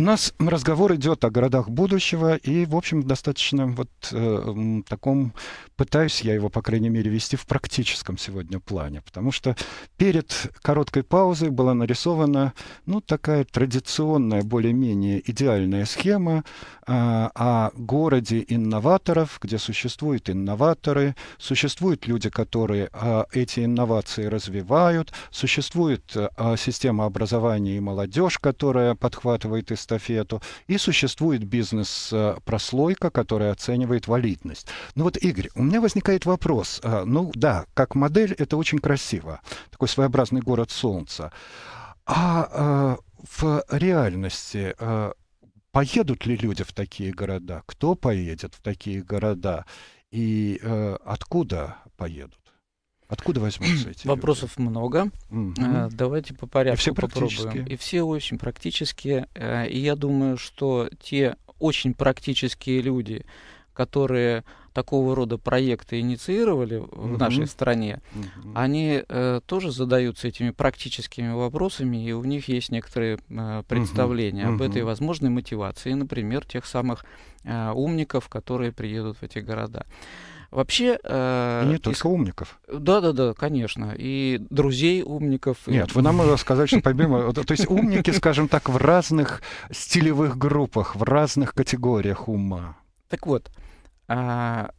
У нас разговор идет о городах будущего, и, в общем, достаточно вот э, таком, пытаюсь я его, по крайней мере, вести в практическом сегодня плане, потому что перед короткой паузой была нарисована, ну, такая традиционная, более-менее идеальная схема э, о городе инноваторов, где существуют инноваторы, существуют люди, которые э, эти инновации развивают, существует э, система образования и молодежь, которая подхватывает и эстафету. И существует бизнес-прослойка, э, которая оценивает валидность. Ну вот, Игорь, у меня возникает вопрос. Э, ну да, как модель это очень красиво. Такой своеобразный город солнца. А э, в реальности поедут ли люди в такие города? Кто поедет в такие города? И откуда поедут? Откуда возьмутся эти Вопросов люди? много. Угу. А, давайте по порядку и все попробуем. И все очень практические. Э, и я думаю, что те очень практические люди, которые такого рода проекты инициировали угу. в нашей стране, угу. они э, тоже задаются этими практическими вопросами, и у них есть некоторые э, представления угу. об этой возможной мотивации, например, тех самых э, умников, которые приедут в эти города. Вообще... Э, и не только и... умников. Да-да-да, конечно. И друзей умников. Нет, и... вы нам рассказали, что помимо... То есть умники, скажем так, в разных стилевых группах, в разных категориях ума. Так вот, а,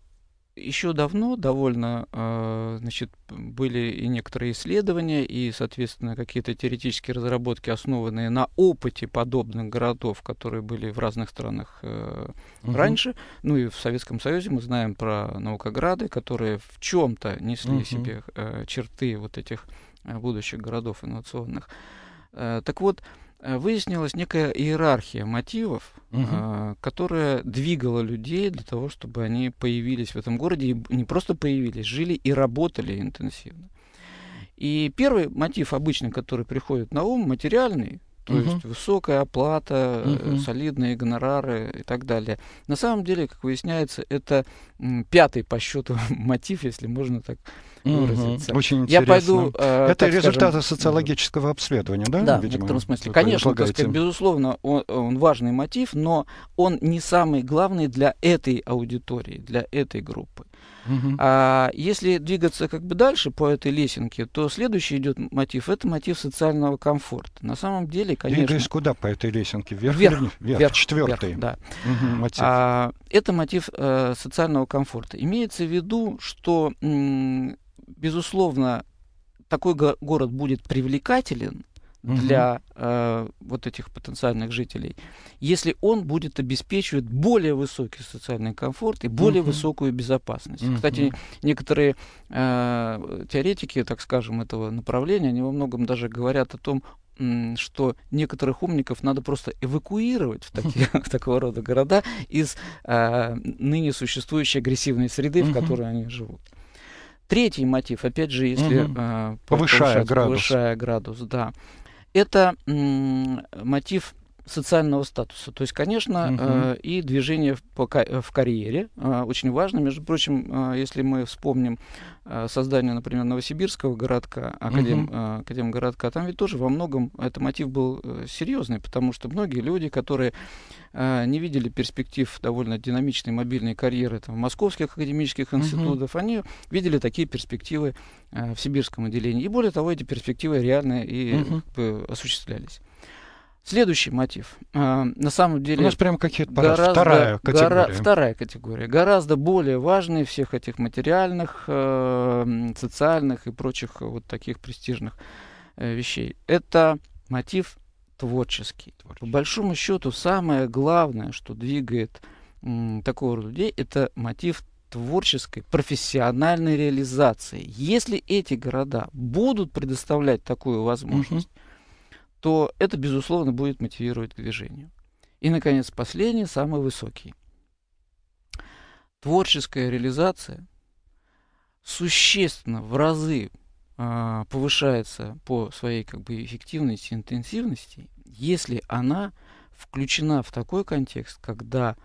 еще давно довольно э, значит, были и некоторые исследования, и, соответственно, какие-то теоретические разработки, основанные на опыте подобных городов, которые были в разных странах угу. раньше. Ну и в Советском Союзе мы знаем про наукограды, которые в чем-то несли угу. себе э, черты вот этих будущих городов инновационных. Так вот, Э, выяснилась некая иерархия мотивов, угу. которая двигала людей для того, чтобы они появились в этом городе и не просто появились, жили и работали интенсивно. И первый мотив обычно, который приходит на ум, материальный, то угу. есть высокая оплата, угу. солидные гонорары и так далее. На самом деле, как выясняется, это пятый по счету мотив, если можно так выразиться. Угу. Очень интересно. Я пойду, э, это результаты скажем, социологического обследования, да? Да, видимо, в некотором смысле. Конечно, так сказать, безусловно, он, он важный мотив, но он не самый главный для этой аудитории, для этой группы. А если двигаться как бы дальше по этой лесенке, то следующий идет мотив это мотив социального комфорта. На самом деле, конечно. Двигаешь куда по этой лесенке? Вверх, вверх, вверх, вверх четвертый. Вверх, да. мотив. А, это мотив э, социального комфорта. Имеется в виду, что безусловно такой го- город будет привлекателен, для угу. э, вот этих потенциальных жителей, если он будет обеспечивать более высокий социальный комфорт и более угу. высокую безопасность. Угу. Кстати, некоторые э, теоретики, так скажем, этого направления, они во многом даже говорят о том, что некоторых умников надо просто эвакуировать в, такие, в такого рода города из э, ныне существующей агрессивной среды, в которой они живут. Третий мотив, опять же, если угу. э, повышая, повышая градус, повышая градус, да, это мотив социального статуса. То есть, конечно, угу. э, и движение в, по, э, в карьере э, очень важно. Между прочим, э, если мы вспомним э, создание, например, Новосибирского городка, академ, угу. э, Академгородка, там ведь тоже во многом этот мотив был э, серьезный, потому что многие люди, которые э, не видели перспектив довольно динамичной мобильной карьеры там, в московских академических институтов, угу. они видели такие перспективы э, в сибирском отделении. И более того, эти перспективы реально и угу. как бы, осуществлялись. Следующий мотив. А, на самом деле... У нас прям какие-то гораздо, вторая категория. Гора, вторая категория. Гораздо более важные всех этих материальных, э, социальных и прочих вот таких престижных э, вещей. Это мотив творческий. творческий. По большому счету, самое главное, что двигает такого рода людей, это мотив творческой, профессиональной реализации. Если эти города будут предоставлять такую возможность, угу то это, безусловно, будет мотивировать к движению. И, наконец, последний, самый высокий. Творческая реализация существенно в разы э, повышается по своей как бы, эффективности, интенсивности, если она включена в такой контекст, когда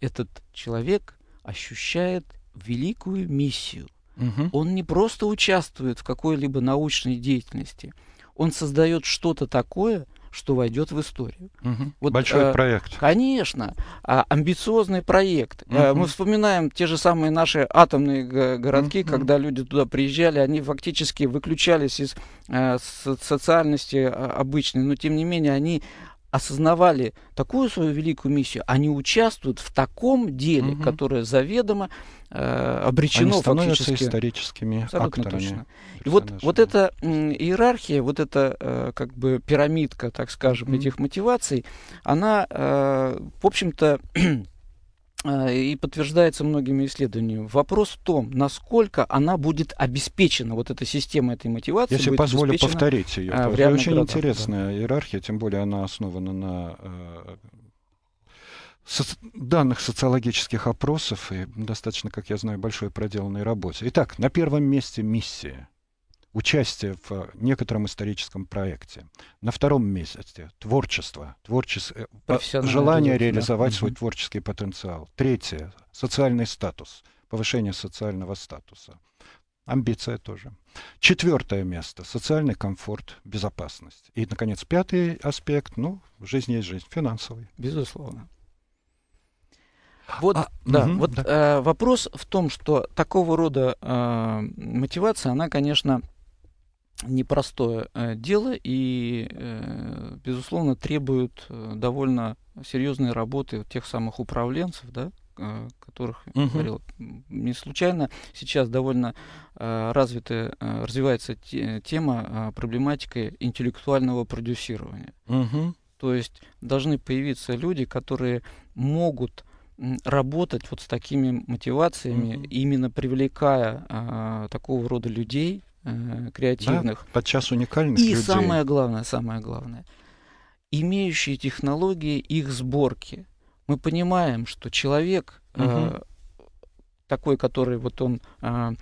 этот человек ощущает великую миссию. Угу. Он не просто участвует в какой-либо научной деятельности – он создает что-то такое, что войдет в историю. Угу. Вот, Большой э, проект. Конечно, э, амбициозный проект. Угу. Э, мы вспоминаем те же самые наши атомные городки, угу. когда люди туда приезжали, они фактически выключались из э, социальности а, обычной, но тем не менее они осознавали такую свою великую миссию, они участвуют в таком деле, угу. которое заведомо э, обречено они становятся фактически. историческими Абсолютно акторами. Точно. И вот, вот эта иерархия, вот эта э, как бы пирамидка, так скажем, угу. этих мотиваций, она, э, в общем-то, Э, и подтверждается многими исследованиями. Вопрос в том, насколько она будет обеспечена, вот эта система этой мотивации. Если позволю повторить ее, это очень городах, интересная да. иерархия, тем более она основана на э, со- данных социологических опросов и достаточно, как я знаю, большой проделанной работе. Итак, на первом месте миссия участие в э, некотором историческом проекте. На втором месяце творчество, творческое, э, желание реализовать да. свой угу. творческий потенциал. Третье социальный статус, повышение социального статуса. Амбиция тоже. Четвертое место – социальный комфорт, безопасность. И, наконец, пятый аспект – ну, жизнь есть жизнь, финансовый. Безусловно. А, вот, а, да, угу, вот да. Э, вопрос в том, что такого рода э, мотивация, она, конечно, непростое э, дело и, э, безусловно, требует э, довольно серьезной работы тех самых управленцев, да, которых угу. Uh -huh. говорил. Не случайно сейчас довольно развита, развивается тема, э, проблематика интеллектуального продюсирования. Uh -huh. То есть должны появиться люди, которые могут работать вот с такими мотивациями, угу. Uh именно привлекая э, такого рода людей Э, креативных. Да, подчас уникальных И людей. самое главное, самое главное, имеющие технологии их сборки. Мы понимаем, что человек угу. э, такой, который вот он э,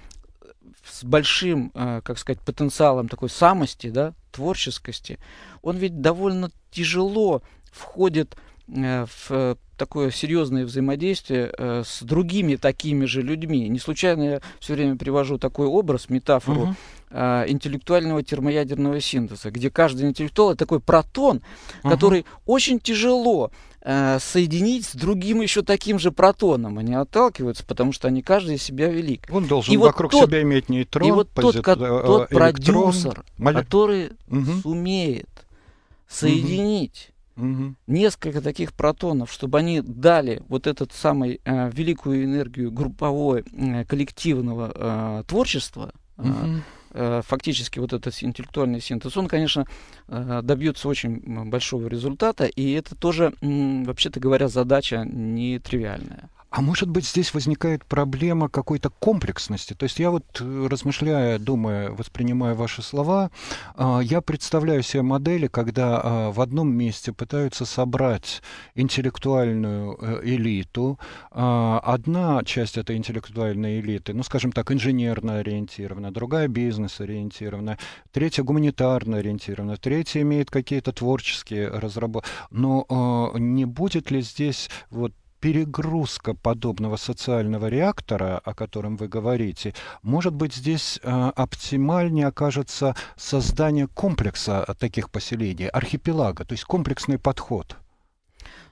с большим, э, как сказать, потенциалом такой самости, да, творческости, он ведь довольно тяжело входит в Э, в э, такое серьезное взаимодействие э, с другими такими же людьми. Не случайно я все время привожу такой образ, метафору угу. интеллектуального термоядерного синтеза, где каждый интеллектуал это такой протон, угу. который очень тяжело соединить с другим еще таким же протоном. Они отталкиваются, потому что они каждый из себя велик. Он должен и вокруг вот тот, себя иметь нейтрон, и вот позит... тот, электрон, продюсер, моле... который угу. сумеет соединить угу. несколько таких протонов, чтобы они дали вот эту самую э, великую энергию групповой э, коллективного э, творчества, угу. э, фактически вот этот интеллектуальный синтез, он, конечно, э, добьется очень большого результата, и это тоже, э, вообще-то говоря, задача нетривиальная. А может быть, здесь возникает проблема какой-то комплексности? То есть я вот, э, размышляя, думая, воспринимая ваши слова, э, я представляю себе модели, когда э, в одном месте пытаются собрать интеллектуальную элиту. Одна часть этой интеллектуальной элиты, ну, скажем так, инженерно ориентирована, другая бизнес ориентирована, третья гуманитарно ориентирована, третья имеет какие-то творческие разработки. Но не будет ли здесь вот перегрузка подобного социального реактора, о котором вы говорите, может быть, здесь э, оптимальнее окажется создание комплекса э, таких поселений, архипелага, то есть комплексный подход.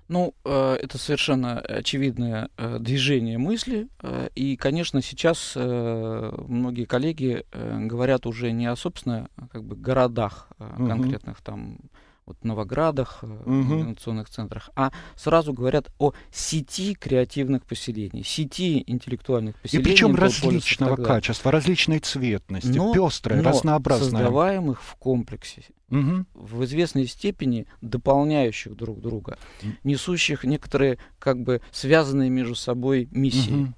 Ну, э, это совершенно очевидное движение мысли. И, конечно, сейчас многие коллеги говорят уже не о, собственно, как бы городах конкретных угу. там вот в Новоградах, угу. инновационных центрах, а сразу говорят о сети креативных поселений, сети интеллектуальных поселений. И причем различного качества, различной цветности, но, пестрое, но разнообразное. создаваемых в комплексе, угу. в известной степени дополняющих друг друга, несущих некоторые как бы связанные между собой миссии. Угу.